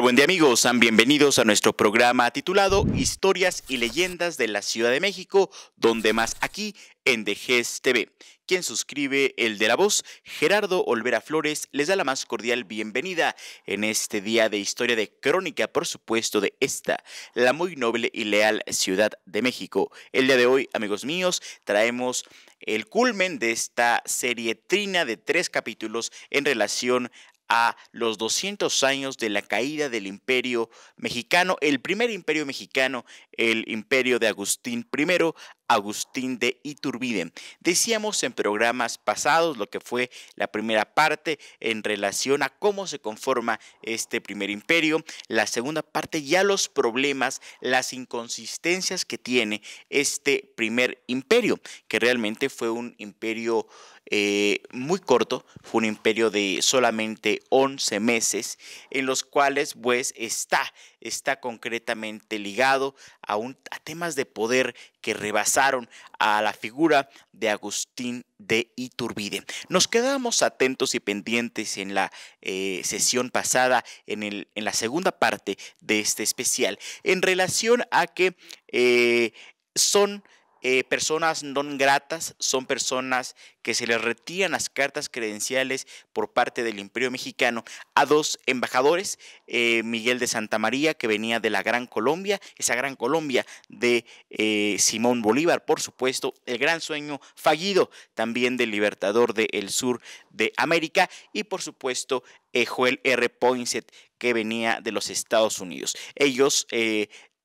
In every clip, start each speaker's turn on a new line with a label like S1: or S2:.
S1: Buen día amigos, sean bienvenidos a nuestro programa titulado Historias y Leyendas de la Ciudad de México, donde más aquí en DGES TV. Quien suscribe el de la voz, Gerardo Olvera Flores, les da la más cordial bienvenida en este día de historia de crónica, por supuesto, de esta, la muy noble y leal Ciudad de México. El día de hoy, amigos míos, traemos el culmen de esta serie trina de tres capítulos en relación a los 200 años de la caída del imperio mexicano, el primer imperio mexicano, el imperio de Agustín I, Agustín de Iturbide. Decíamos en programas pasados lo que fue la primera parte en relación a cómo se conforma este primer imperio, la segunda parte ya los problemas, las inconsistencias que tiene este primer imperio, que realmente fue un imperio eh, muy corto, fue un imperio de solamente 11 meses, en los cuales pues está está concretamente ligado a, un, temas de poder que rebasaron a la figura de Agustín de Iturbide. Nos quedamos atentos y pendientes en la eh, sesión pasada, en, en, la segunda parte de este especial, en relación a que eh, son eh, personas no gratas son personas que se les retiran las cartas credenciales por parte del Imperio Mexicano a dos embajadores, eh, Miguel de Santa María, que venía de la Gran Colombia, esa Gran Colombia de eh, Simón Bolívar, por supuesto, el gran sueño fallido también del libertador del el sur de América y por supuesto Joel R. Poinsett, que venía de los Estados Unidos. Ellos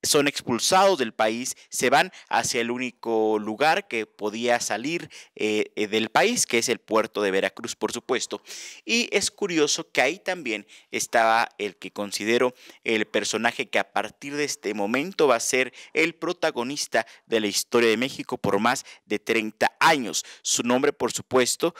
S1: son expulsados del país, se van hacia el único lugar que podía salir eh, eh, del país, que es el puerto de Veracruz, por supuesto. Y es curioso que ahí también estaba el que considero el personaje que a partir de este momento va a ser el protagonista de la historia de México por más de 30 años. Su nombre, por supuesto,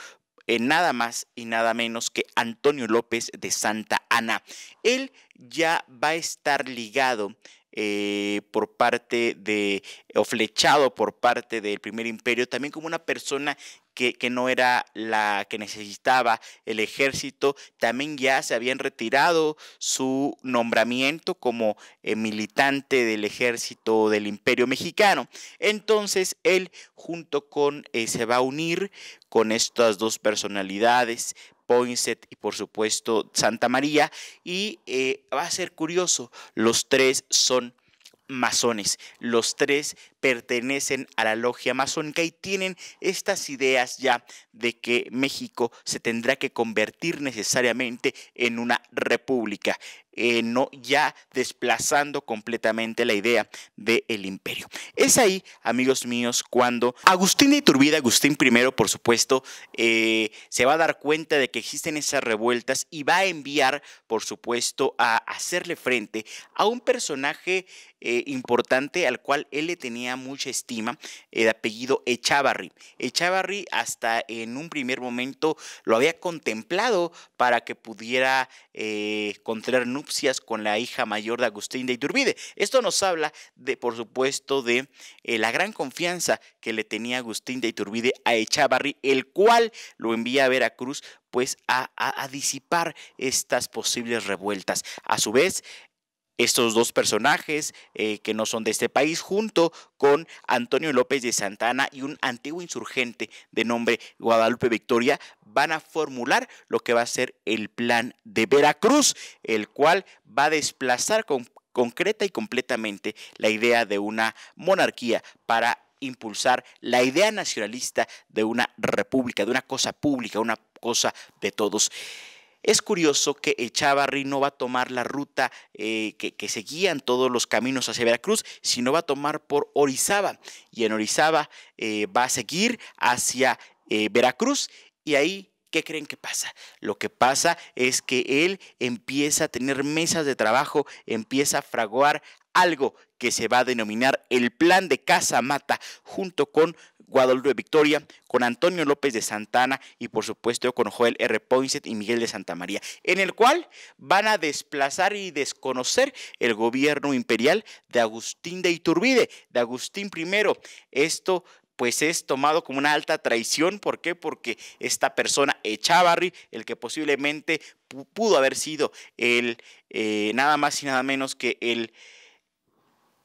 S1: nada más y nada menos que Antonio López de Santa Ana. Él ya va a estar ligado eh, por parte de, o flechado por parte del primer imperio, también como una persona que, que, no era la que necesitaba el ejército, también ya se habían retirado su nombramiento como eh, militante del ejército del imperio mexicano. Entonces él junto con eh, se va a unir con estas dos personalidades Poinsett y por supuesto Santa María. Y eh, va a ser curioso, los tres son masones, los tres pertenecen a la logia masónica y tienen estas ideas ya de que México se tendrá que convertir necesariamente en una república. Eh, no ya desplazando completamente la idea del imperio. Es ahí, amigos míos, cuando Agustín de Iturbide, Agustín I, por supuesto, eh, se va a dar cuenta de que existen esas revueltas y va a enviar, por supuesto, a hacerle frente a un personaje eh, importante al cual él le tenía mucha estima, el apellido Echavarri. Echavarri hasta en un primer momento lo había contemplado para que pudiera eh, contraer nupcias con la hija mayor de Agustín de Iturbide. Esto nos habla, de, por supuesto, de eh, la gran confianza que le tenía Agustín de Iturbide a Echavarri, el cual lo envía a Veracruz pues a, a, disipar estas posibles revueltas. A su vez, estos dos personajes eh, que no son de este país, junto con Antonio López de Santana y un antiguo insurgente de nombre Guadalupe Victoria, van a formular lo que va a ser el plan de Veracruz, el cual va a desplazar concreta y completamente la idea de una monarquía para impulsar la idea nacionalista de una república, de una cosa pública, una cosa de todos. Es curioso que Echavarri no va a tomar la ruta eh, que, seguían todos los caminos hacia Veracruz, sino va a tomar por Orizaba. Y en Orizaba eh, va a seguir hacia eh, Veracruz y ahí ¿Qué creen que pasa? Lo que pasa es que él empieza a tener mesas de trabajo, empieza a fraguar algo que se va a denominar el plan de casa mata, junto con Guadalupe Victoria, con Antonio López de Santana y por supuesto con Joel R. Poinsett y Miguel de Santa María, en el cual van a desplazar y desconocer el gobierno imperial de Agustín de Iturbide, de Agustín I. Esto pues es tomado como una alta traición. ¿Por qué? Porque esta persona, Echavarri, el que posiblemente pudo haber sido el, eh, nada más y nada menos que el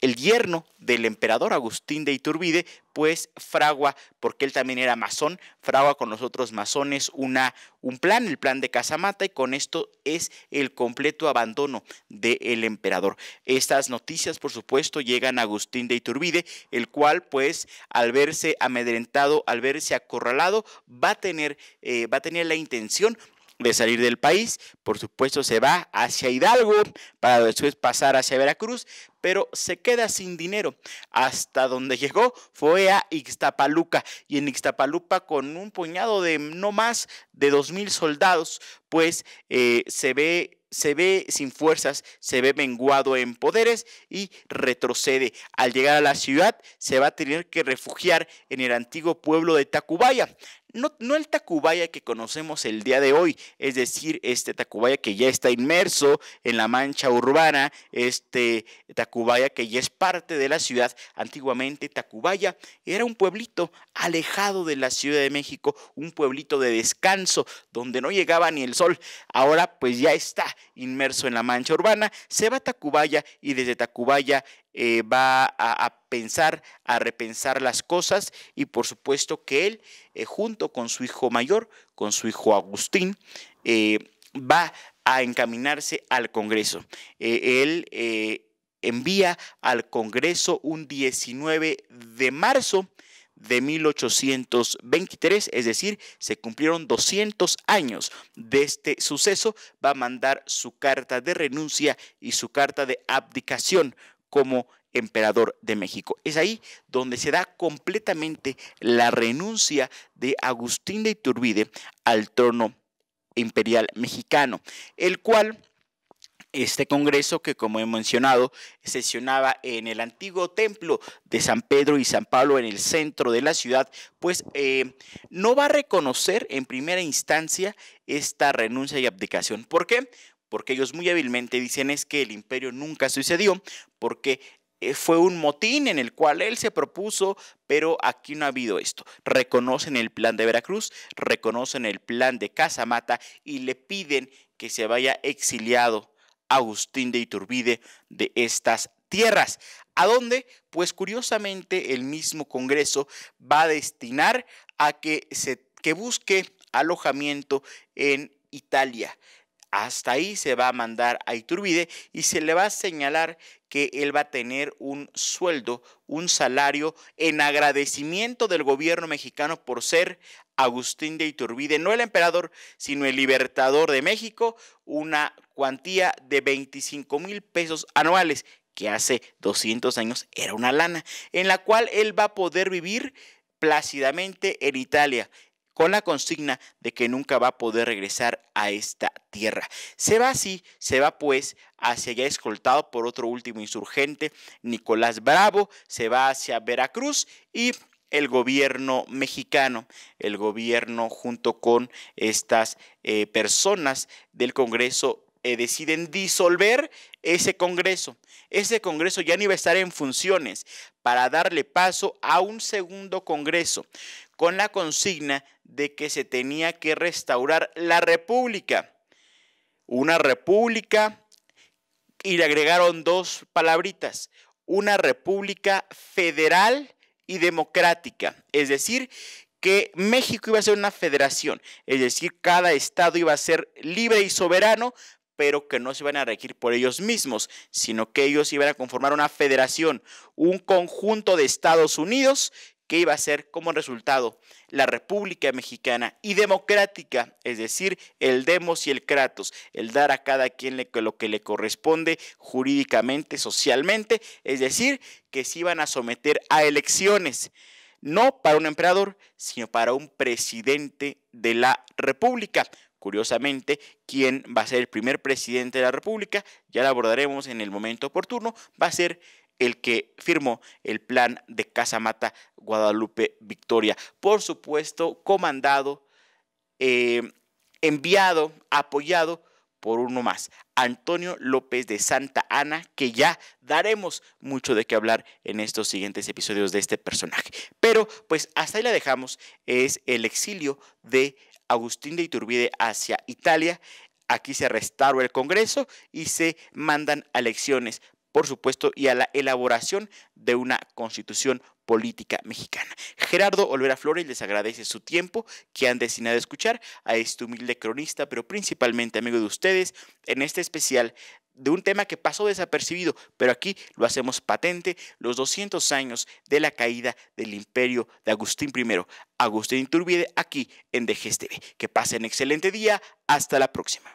S1: el yerno del emperador Agustín de Iturbide, pues fragua, porque él también era masón, fragua con los otros masones una, un plan, el plan de Casamata, y con esto es el completo abandono del emperador. Estas noticias, por supuesto, llegan a Agustín de Iturbide, el cual, pues, al verse amedrentado, al verse acorralado, va a tener, eh, va a tener la intención de salir del país. Por supuesto, se va hacia Hidalgo para después pasar hacia Veracruz, pero se queda sin dinero. Hasta donde llegó fue a Ixtapaluca y en Ixtapaluca con un puñado de no más de dos mil soldados, pues eh, se ve se ve sin fuerzas, se ve menguado en poderes y retrocede. Al llegar a la ciudad, se va a tener que refugiar en el antiguo pueblo de Tacubaya. No, no el Tacubaya que conocemos el día de hoy, es decir, este Tacubaya que ya está inmerso en la mancha urbana, este Tacubaya que ya es parte de la ciudad. Antiguamente Tacubaya era un pueblito alejado de la Ciudad de México, un pueblito de descanso donde no llegaba ni el sol. Ahora pues ya está inmerso en la mancha urbana, se va Tacubaya y desde Tacubaya eh, va a, pensar, a repensar las cosas y por supuesto que él, eh, junto con su hijo mayor, con su hijo Agustín, eh, va a encaminarse al Congreso. él envía al Congreso un 19 de marzo de 1823, es decir, se cumplieron 200 años de este suceso, va a mandar su carta de renuncia y su carta de abdicación como emperador de México. Es ahí donde se da completamente la renuncia de Agustín de Iturbide al trono imperial mexicano, el cual este congreso que, como he mencionado, sesionaba en el antiguo templo de San Pedro y San Pablo en el centro de la ciudad, pues eh, no va a reconocer en primera instancia esta renuncia y abdicación. ¿Por qué? porque ellos muy hábilmente dicen es que el imperio nunca sucedió, porque eh, fue un motín en el cual él se propuso, pero aquí no ha habido esto. Reconocen el plan de Veracruz, reconocen el plan de Casamata y le piden que se vaya exiliado Agustín de Iturbide de estas tierras. ¿A dónde? Pues curiosamente el mismo Congreso va a destinar a que, que busque alojamiento en Italia. Hasta ahí se va a mandar a Iturbide y se le va a señalar que él va a tener un sueldo, un salario en agradecimiento del gobierno mexicano por ser Agustín de Iturbide, no el emperador, sino el libertador de México, una cuantía de 25 mil pesos anuales, que hace 200 años era una lana, en la cual él va a poder vivir plácidamente en Italia con la consigna de que nunca va a poder regresar a esta tierra. Se va así, se va pues hacia allá escoltado por otro último insurgente, Nicolás Bravo, se va hacia Veracruz y el gobierno mexicano, el gobierno junto con estas eh, personas del Congreso eh, deciden disolver ese Congreso. Ese Congreso ya no iba a estar en funciones para darle paso a un segundo Congreso con la consigna de que se tenía que restaurar la República. Una República y le agregaron dos palabritas. Una República federal y democrática. Es decir, que México iba a ser una federación, es decir, cada estado iba a ser libre y soberano, pero que no se iban a regir por ellos mismos, sino que ellos iban a conformar una federación, un conjunto de Estados Unidos que iba a ser como resultado la República Mexicana y democrática, es decir, el demos y el kratos, el dar a cada quien lo que le corresponde jurídicamente, socialmente, es decir, que se iban a someter a elecciones, no para un emperador, sino para un presidente de la República, Curiosamente, quién va a ser el primer presidente de la República, ya lo abordaremos en el momento oportuno, va a ser el que firmó el plan de Casamata Guadalupe Victoria. Por supuesto, comandado, eh, enviado, apoyado por uno más, Antonio López de Santa Ana, que ya daremos mucho de qué hablar en estos siguientes episodios de este personaje. Pero pues hasta ahí la dejamos, es el exilio de Agustín de Iturbide hacia Italia. Aquí se restaura el Congreso y se mandan a elecciones, por supuesto, y a la elaboración de una constitución política mexicana. Gerardo Olvera Flores les agradece su tiempo que han destinado a escuchar a este humilde cronista, pero principalmente amigo de ustedes, en este especial de un tema que pasó desapercibido, pero aquí lo hacemos patente, los 200 años de la caída del imperio de Agustín I. Agustín Turbide aquí en DGSTV. Que pasen excelente día, hasta la próxima.